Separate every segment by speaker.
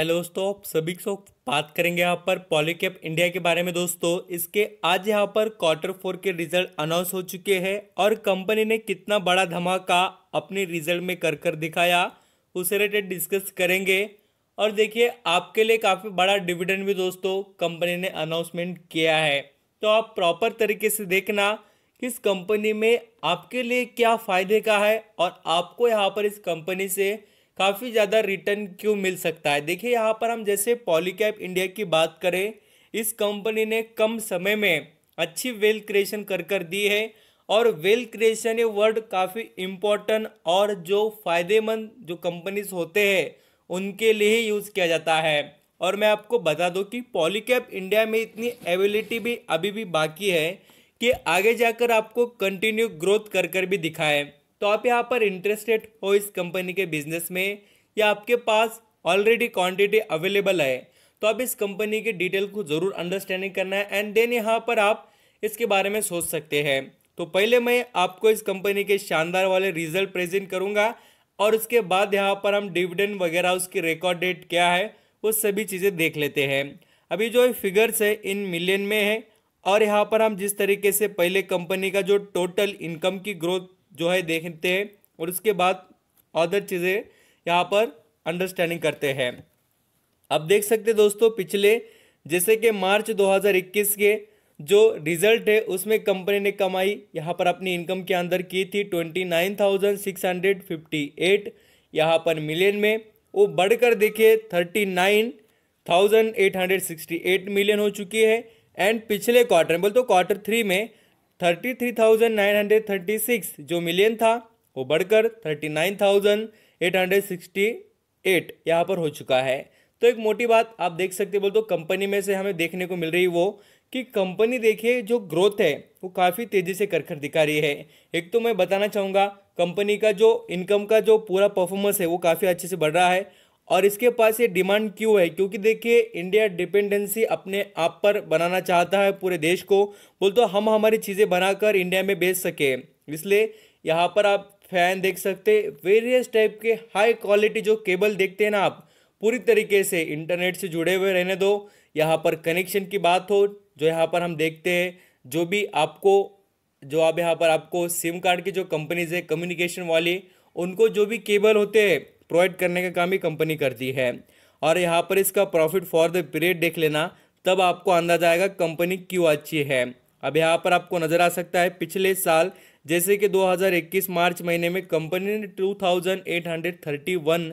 Speaker 1: hello दोस्तों आप सभी को बात करेंगे यहाँ पर पॉलीकेप इंडिया के बारे में दोस्तों इसके आज यहाँ पर क्वार्टर फोर के रिजल्ट अनाउंस हो चुके हैं और कंपनी ने कितना बड़ा धमाका अपने रिजल्ट में कर कर दिखाया उसे रिलेटेड डिस्कस करेंगे और देखिए आपके लिए काफ़ी बड़ा डिविडेंड भी दोस्तों कंपनी ने अनाउंसमेंट किया है तो आप प्रॉपर तरीके से देखना कि इस कंपनी में आपके लिए क्या फ़ायदे का है और आपको यहाँ पर इस कंपनी से काफ़ी ज़्यादा रिटर्न क्यों मिल सकता है देखिए यहाँ पर हम जैसे पॉलीकैप इंडिया की बात करें इस कंपनी ने कम समय में अच्छी वेल क्रिएशन कर कर दी है और वेल क्रिएशन ये वर्ड काफ़ी इम्पोर्टेंट और जो फ़ायदेमंद जो कंपनीज होते हैं उनके लिए ही यूज़ किया जाता है और मैं आपको बता दूं कि पॉलीकैप इंडिया में इतनी एबिलिटी भी अभी भी बाकी है कि आगे जाकर आपको कंटिन्यू ग्रोथ कर कर भी दिखाएं तो आप यहाँ पर इंटरेस्टेड हो इस कंपनी के बिजनेस में या आपके पास ऑलरेडी क्वांटिटी अवेलेबल है तो आप इस कंपनी की डिटेल को ज़रूर अंडरस्टैंडिंग करना है एंड देन यहाँ पर आप इसके बारे में सोच सकते हैं तो पहले मैं आपको इस कंपनी के शानदार वाले रिजल्ट प्रेजेंट करूँगा और उसके बाद यहाँ पर हम डिविडेंड वगैरह उसकी रिकॉर्ड डेट क्या है वो सभी चीज़ें देख लेते हैं अभी जो फिगर्स है इन मिलियन में है और यहाँ पर हम जिस तरीके से पहले कंपनी का जो टोटल इनकम की ग्रोथ जो है देखते हैं और उसके बाद अदर चीज़ें यहाँ पर अंडरस्टैंडिंग करते हैं अब देख सकते हैं दोस्तों पिछले जैसे कि मार्च 2021 के जो रिजल्ट है उसमें कंपनी ने कमाई यहाँ पर अपनी इनकम के अंदर की थी 29,658 नाइन यहाँ पर मिलियन में वो बढ़कर देखिए 39,868 मिलियन हो चुकी है एंड पिछले क्वार्टर में बोल तो क्वार्टर थ्री में thirty three thousand nine hundred thirty six जो मिलियन था वो बढ़कर thirty nine thousand eight hundred sixty eight यहाँ पर हो चुका है तो एक मोटी बात आप देख सकते बोल तो कंपनी में से हमें देखने को मिल रही वो कि कंपनी देखिए जो ग्रोथ है वो काफ़ी तेज़ी से कर कर दिखा रही है एक तो मैं बताना चाहूँगा कंपनी का जो इनकम का जो पूरा परफॉर्मेंस है वो काफ़ी अच्छे से बढ़ रहा है और इसके पास ये डिमांड क्यों है क्योंकि देखिए इंडिया डिपेंडेंसी अपने आप पर बनाना चाहता है पूरे देश को बोल तो हम हमारी चीज़ें बनाकर इंडिया में बेच सके इसलिए यहाँ पर आप फैन देख सकते वेरियस टाइप के हाई क्वालिटी जो केबल देखते हैं ना आप पूरी तरीके से इंटरनेट से जुड़े हुए रहने दो यहाँ पर कनेक्शन की बात हो जो यहाँ पर हम देखते हैं जो भी आपको जो आप यहाँ पर आपको सिम कार्ड की जो कंपनीज है कम्युनिकेशन वाली उनको जो भी केबल होते हैं प्रोवाइड करने का काम भी कंपनी करती है और यहाँ पर इसका प्रॉफिट फॉर द पीरियड देख लेना तब आपको अंदाजा आएगा कंपनी क्यों अच्छी है अब यहाँ पर आपको नज़र आ सकता है पिछले साल जैसे कि 2021 मार्च महीने में कंपनी ने 2831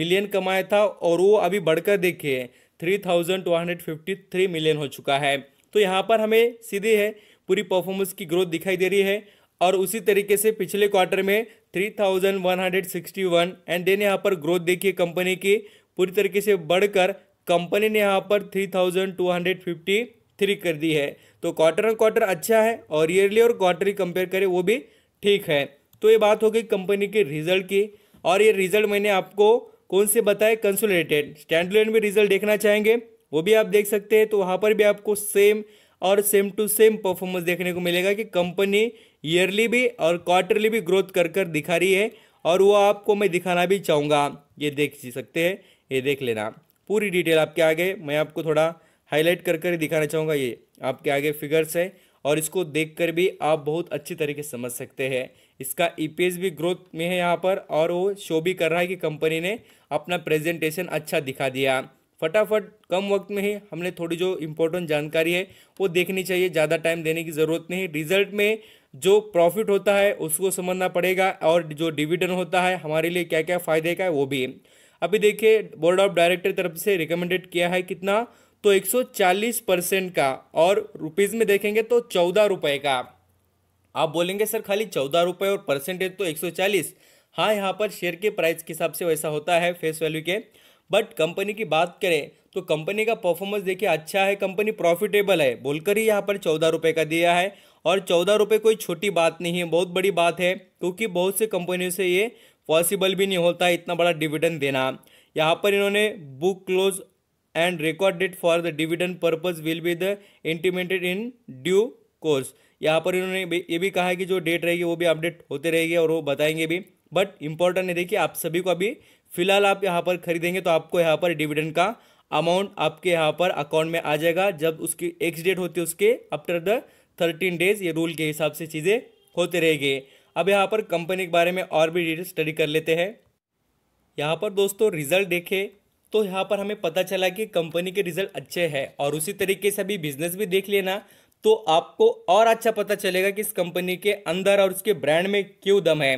Speaker 1: मिलियन कमाया था और वो अभी बढ़कर देखिए 3253 मिलियन हो चुका है तो यहाँ पर हमें सीधे है पूरी परफॉर्मेंस की ग्रोथ दिखाई दे रही है और उसी तरीके से पिछले क्वार्टर में 3161 एंड देन यहाँ पर ग्रोथ देखिए कंपनी की पूरी तरीके से बढ़कर कंपनी ने यहाँ पर 3253 कर दी है तो क्वार्टर ऑन क्वार्टर अच्छा है और ईयरली और क्वार्टरली कंपेयर करें वो भी ठीक है तो ये बात हो गई कंपनी के रिजल्ट की और ये रिजल्ट मैंने आपको कौन से बताए कंसोलिडेटेड स्टैंडलोन में रिजल्ट देखना चाहेंगे वो भी आप देख सकते हैं तो वहाँ पर भी आपको सेम और सेम टू सेम परफॉर्मेंस देखने को मिलेगा कि कंपनी ईयरली भी और क्वार्टरली भी ग्रोथ कर कर दिखा रही है और वो आपको मैं दिखाना भी चाहूँगा ये देख सकते हैं ये देख लेना पूरी डिटेल आपके आगे मैं आपको थोड़ा हाईलाइट कर कर दिखाना चाहूँगा ये आपके आगे फिगर्स है और इसको देख भी आप बहुत अच्छी तरीके से समझ सकते हैं इसका ई e भी ग्रोथ में है यहाँ पर और वो शो भी कर रहा है कि कंपनी ने अपना प्रेजेंटेशन अच्छा दिखा दिया फटाफट कम वक्त में ही हमने थोड़ी जो इम्पोर्टेंट जानकारी है वो देखनी चाहिए ज़्यादा टाइम देने की ज़रूरत नहीं रिजल्ट में जो प्रॉफिट होता है उसको समझना पड़ेगा और जो डिविडेंड होता है हमारे लिए क्या क्या फ़ायदे का है वो भी है अभी देखिए बोर्ड ऑफ डायरेक्टर तरफ से रिकमेंडेड किया है कितना तो 140 परसेंट का और रुपीज़ में देखेंगे तो चौदह रुपये का आप बोलेंगे सर खाली चौदह रुपये और परसेंटेज तो एक चालीस हाँ यहाँ पर शेयर के प्राइस के हिसाब से वैसा होता है फेस वैल्यू के बट कंपनी की बात करें तो कंपनी का परफॉर्मेंस देखिए अच्छा है कंपनी प्रॉफिटेबल है बोलकर ही यहाँ पर चौदह रुपये का दिया है और चौदह रुपये कोई छोटी बात नहीं है बहुत बड़ी बात है क्योंकि बहुत से कंपनियों से ये पॉसिबल भी नहीं होता है इतना बड़ा डिविडेंड देना यहाँ पर इन्होंने book close and record date for the dividend purpose will be the intimated in due course यहाँ पर इन्होंने ये भी कहा है कि जो डेट रहेगी वो भी अपडेट होते रहेगी और वो बताएंगे भी बट इम्पॉर्टेंट है देखिए आप सभी को अभी फिलहाल आप यहाँ पर खरीदेंगे तो आपको यहाँ पर डिविडेंड का अमाउंट आपके यहाँ पर अकाउंट में आ जाएगा जब उसकी एक्स डेट होती है उसके आफ्टर द थर्टीन डेज ये रूल के हिसाब से चीज़ें होते रहेगी अब यहाँ पर कंपनी के बारे में और भी डिटेल स्टडी कर लेते हैं यहाँ पर दोस्तों रिजल्ट देखे तो यहाँ पर हमें पता चला कि कंपनी के रिजल्ट अच्छे हैं और उसी तरीके से अभी बिजनेस भी देख लेना तो आपको और अच्छा पता चलेगा कि इस कंपनी के अंदर और उसके ब्रांड में क्यों दम है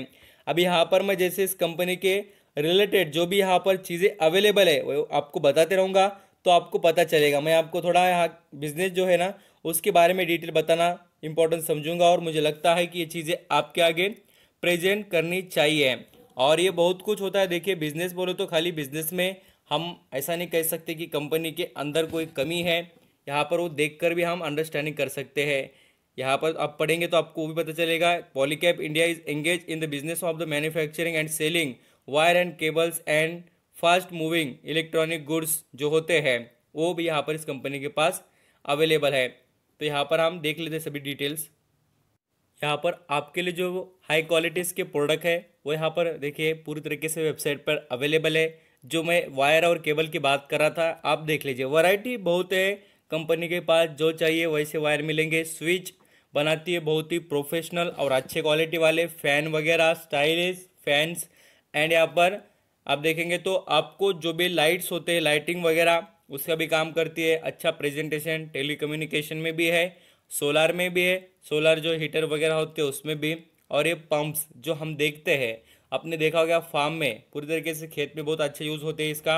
Speaker 1: अब यहाँ पर मैं जैसे इस कंपनी के रिलेटेड जो भी यहाँ पर चीज़ें अवेलेबल है वो आपको बताते रहूँगा तो आपको पता चलेगा मैं आपको थोड़ा यहाँ बिजनेस जो है ना उसके बारे में डिटेल बताना इंपॉर्टेंट समझूंगा और मुझे लगता है कि ये चीज़ें आपके आगे प्रेजेंट करनी चाहिए और ये बहुत कुछ होता है देखिए बिजनेस बोलो तो खाली बिजनेस में हम ऐसा नहीं कह सकते कि कंपनी के अंदर कोई कमी है यहाँ पर वो देख कर भी हम अंडरस्टैंडिंग कर सकते हैं यहाँ पर आप पढ़ेंगे तो आपको वो भी पता चलेगा Polycab India is engage in the business of the manufacturing and selling wire and cables and fast moving electronic goods जो होते हैं वो भी यहाँ पर इस कंपनी के पास अवेलेबल है तो यहाँ पर हम देख लेते हैं सभी डिटेल्स यहाँ पर आपके लिए जो हाई क्वालिटीज़ के प्रोडक्ट है वो यहाँ पर देखिए पूरी तरीके से वेबसाइट पर अवेलेबल है जो मैं वायर और केबल की बात कर रहा था आप देख लीजिए वैरायटी बहुत है कंपनी के पास जो चाहिए वैसे वायर मिलेंगे स्विच बनाती है बहुत ही प्रोफेशनल और अच्छे क्वालिटी वाले फ़ैन वगैरह स्टाइलिश फैंस एंड यहाँ पर आप देखेंगे तो आपको जो भी लाइट्स होते हैं लाइटिंग वगैरह उसका भी काम करती है अच्छा प्रेजेंटेशन टेलीकम्युनिकेशन में भी है सोलार में भी है सोलार जो हीटर वगैरह होते हैं उसमें भी और ये पंप्स जो हम देखते हैं आपने देखा होगा फार्म में पूरी तरीके से खेत में बहुत अच्छे यूज़ होते हैं इसका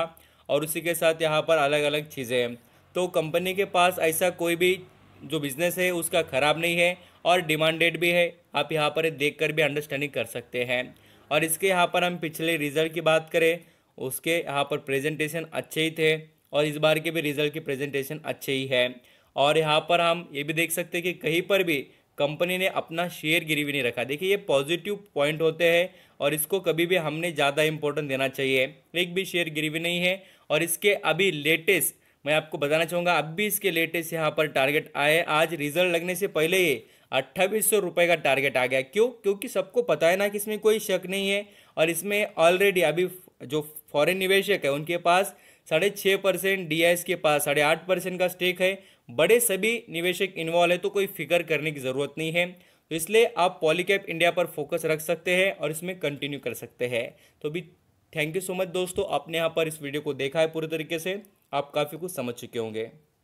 Speaker 1: और उसी के साथ यहाँ पर अलग अलग चीज़ें हैं तो कंपनी के पास ऐसा कोई भी जो बिज़नेस है उसका ख़राब नहीं है और डिमांडेड भी है आप यहाँ पर देख कर भी अंडरस्टैंडिंग कर सकते हैं और इसके यहाँ पर हम पिछले रिजल्ट की बात करें उसके यहाँ पर प्रेजेंटेशन अच्छे ही थे और इस बार के भी रिजल्ट की प्रेजेंटेशन अच्छे ही है और यहाँ पर हम ये भी देख सकते हैं कि कहीं पर भी कंपनी ने अपना शेयर गिरवी नहीं रखा देखिए ये पॉजिटिव पॉइंट होते हैं और इसको कभी भी हमने ज़्यादा इम्पोर्टेंट देना चाहिए एक भी शेयर गिरवी नहीं है और इसके अभी लेटेस्ट मैं आपको बताना चाहूँगा अब भी इसके लेटेस्ट यहाँ पर टारगेट आए आज रिजल्ट लगने से पहले ही अट्ठावी सौ रुपये का टारगेट आ गया क्यों क्योंकि सबको पता है ना कि इसमें कोई शक नहीं है और इसमें ऑलरेडी अभी जो फॉरेन निवेशक है उनके पास साढ़े छः परसेंट डी के पास साढ़े आठ परसेंट का स्टेक है बड़े सभी निवेशक इन्वॉल्व है तो कोई फिक्र करने की ज़रूरत नहीं है तो इसलिए आप पॉलीकैप इंडिया पर फोकस रख सकते हैं और इसमें कंटिन्यू कर सकते हैं तो भी थैंक यू सो मच दोस्तों आपने यहाँ पर इस वीडियो को देखा है पूरे तरीके से आप काफ़ी कुछ समझ चुके होंगे